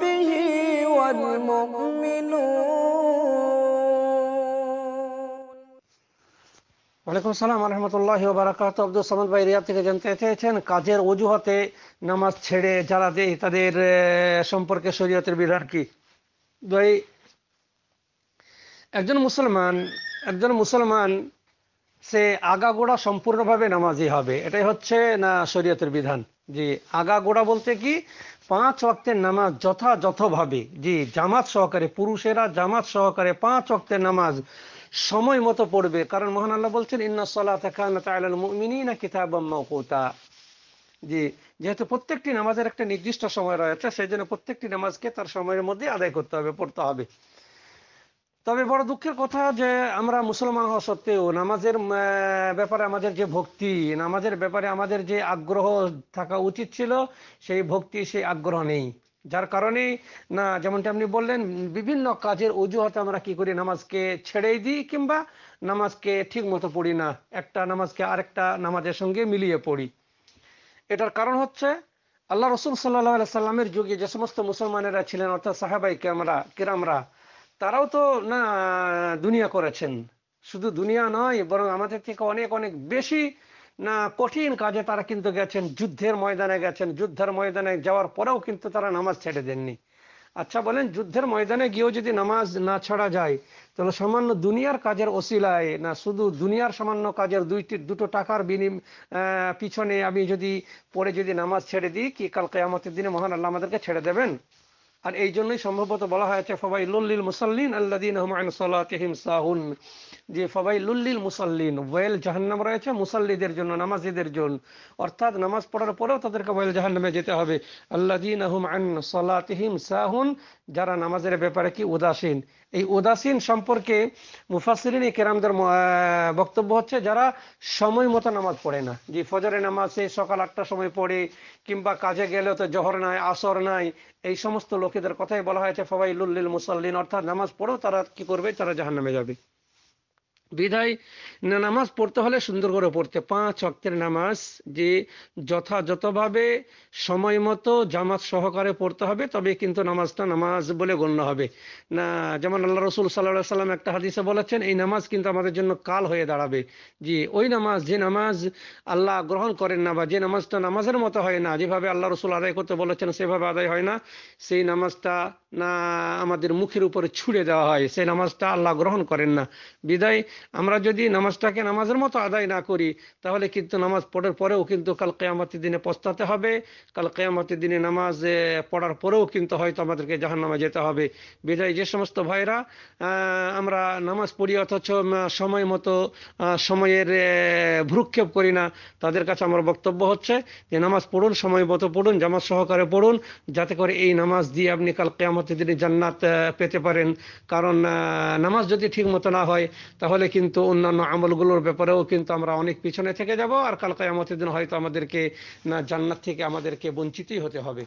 به والمؤمنون আব্দুল সামাদ ভাই রিয়াদ থেকে জানতে কাজের অজুহাতে নামাজ ছেড়ে যারা দেয় তাদের সম্পর্কে শরীয়তের বিধান কি একজন মুসলমান একজন মুসলমান সে আগাগোড়া সম্পূর্ণভাবে নামাজি হবে এটাই হচ্ছে না শরীয়তের বিধান জি আগাগোড়া বলতে কি পাঁচ অক্তের নামাজ যথাযথভাবে জি জামাত সহকারে পুরুষেরা জামাত সহকারে পাঁচ অক্তের নামাজ সময় মতো পড়বে কারণ মহান আল্লাহ বলছেন ইন্নাসলাতা জি যেহেতু প্রত্যেকটি নামাজের একটা নির্দিষ্ট সময় রয়েছে সেই জন্য প্রত্যেকটি নামাজকে তার সময়ের মধ্যে আদায় করতে হবে পড়তে হবে তবে বড় দুঃখের কথা যে আমরা মুসলমান হওয়া সত্ত্বেও নামাজের ব্যাপারে আমাদের যে ভক্তি নামাজের ব্যাপারে আমাদের যে আগ্রহ থাকা উচিত ছিল সেই ভক্তি সেই আগ্রহ নেই যার কারণেই না যেমনটি আপনি বললেন বিভিন্ন কাজের অজুহাতে আমরা কি করি নামাজকে ছেড়েই দিই কিংবা নামাজকে ঠিক মতো পড়ি না একটা নামাজকে আরেকটা নামাজের সঙ্গে মিলিয়ে পড়ি এটার কারণ হচ্ছে আল্লাহ রসুল সাল্লাহ সাল্লামের যুগে যে সমস্ত মুসলমানেরা ছিলেন অর্থাৎ সাহাবাই ক্যামরা কেরামরা তারাও তো না দুনিয়া করেছেন শুধু দুনিয়া নয় বরং আমাদের থেকে অনেক অনেক বেশি না কঠিন কাজে তারা কিন্তু গেছেন যুদ্ধের ময়দানে গেছেন যুদ্ধের ময়দানে যাওয়ার পরেও কিন্তু তারা নামাজ ছেড়ে দেননি আচ্ছা বলেন যুদ্ধের ময়দানে গিয়েও যদি নামাজ না ছাড়া যায় তাহলে সামান্য দুনিয়ার কাজের অসিলায় না শুধু দুনিয়ার সামান্য কাজের দুইটি দুটো টাকার বিনিম পিছনে আমি যদি পরে যদি নামাজ ছেড়ে দিই কি কালকে আমাদের দিনে মহান আল্লাহ আমাদেরকে ছেড়ে দেবেন আর এই জন্যই সম্ভবত বলা হয়েছে ফবাইলুল্লিল মুসল্লিন আল্লাদিন হুমায়ুন সালাতিহিম সাহুন যে ফবাই লুল্লিল মুসল্লিন ওয়েল জাহান্নাম রয়েছে মুসল্লিদের জন্য নামাজিদের জন্য অর্থাৎ নামাজ পড়ার পরেও তাদেরকে ওয়েল জাহান্নামে যেতে হবে দিন আহম আন সলাতিহিম সাহুন যারা নামাজের ব্যাপারে কি উদাসীন এই উদাসীন সম্পর্কে মুফাসরিন কেরামদের বক্তব্য হচ্ছে যারা সময় মতো নামাজ পড়ে না যে ফজরে নামাজ সেই সকাল আটটার সময় পড়ে কিংবা কাজে গেলে তো জহর নাই আসর নাই এই সমস্ত লোকেদের কথাই বলা হয়েছে ফবাইলুল্লিল মুসল্লিন অর্থাৎ নামাজ পড়েও তারা কি করবে তারা জাহান নামে যাবে বিধায় নামাজ পড়তে হলে সুন্দর করে পড়তে পাঁচ অক্টের নামাজ যে যথাযথভাবে সময় মতো জামাত সহকারে পড়তে হবে তবে কিন্তু নামাজটা নামাজ বলে গণ্য হবে না যেমন আল্লাহ রসুল সাল্লাহ সাল্লাম একটা হাদিসে বলেছেন এই নামাজ কিন্তু আমাদের জন্য কাল হয়ে দাঁড়াবে যে ওই নামাজ যে নামাজ আল্লাহ গ্রহণ করেন না বা যে নামাজটা নামাজের মতো হয় না যেভাবে আল্লাহ রসুল আদায় করতে বলেছেন সেভাবে আদায় হয় না সেই নামাজটা না আমাদের মুখের উপরে ছুড়ে দেওয়া হয় সেই নামাজটা আল্লাহ গ্রহণ করেন না বিদায় আমরা যদি নামাজটাকে নামাজের মতো আদায় না করি তাহলে কিন্তু নামাজ পড়ার পরেও কিন্তু কাল কেয়ামতের দিনে পস্তাতে হবে কাল কেয়ামতের দিনে নামাজ পড়ার পরেও কিন্তু হয়তো আমাদেরকে জাহান নামা যেতে হবে বিদায় যে সমস্ত ভাইরা আমরা নামাজ পড়ি অথচ সময় মতো সময়ের ভ্রুক্ষেপ করি না তাদের কাছে আমার বক্তব্য হচ্ছে যে নামাজ পড়ুন সময় মতো পড়ুন জামাজ সহকারে পড়ুন যাতে করে এই নামাজ দিয়ে আপনি কাল কেয়ামত পরবর্তী দিনে জান্নাত পেতে পারেন কারণ নামাজ যদি ঠিক মতো না হয় তাহলে কিন্তু অন্যান্য আমলগুলোর ব্যাপারেও কিন্তু আমরা অনেক পিছনে থেকে যাব আর কালকে আমাদের দিন হয়তো আমাদেরকে না জান্নাত থেকে আমাদেরকে বঞ্চিতই হতে হবে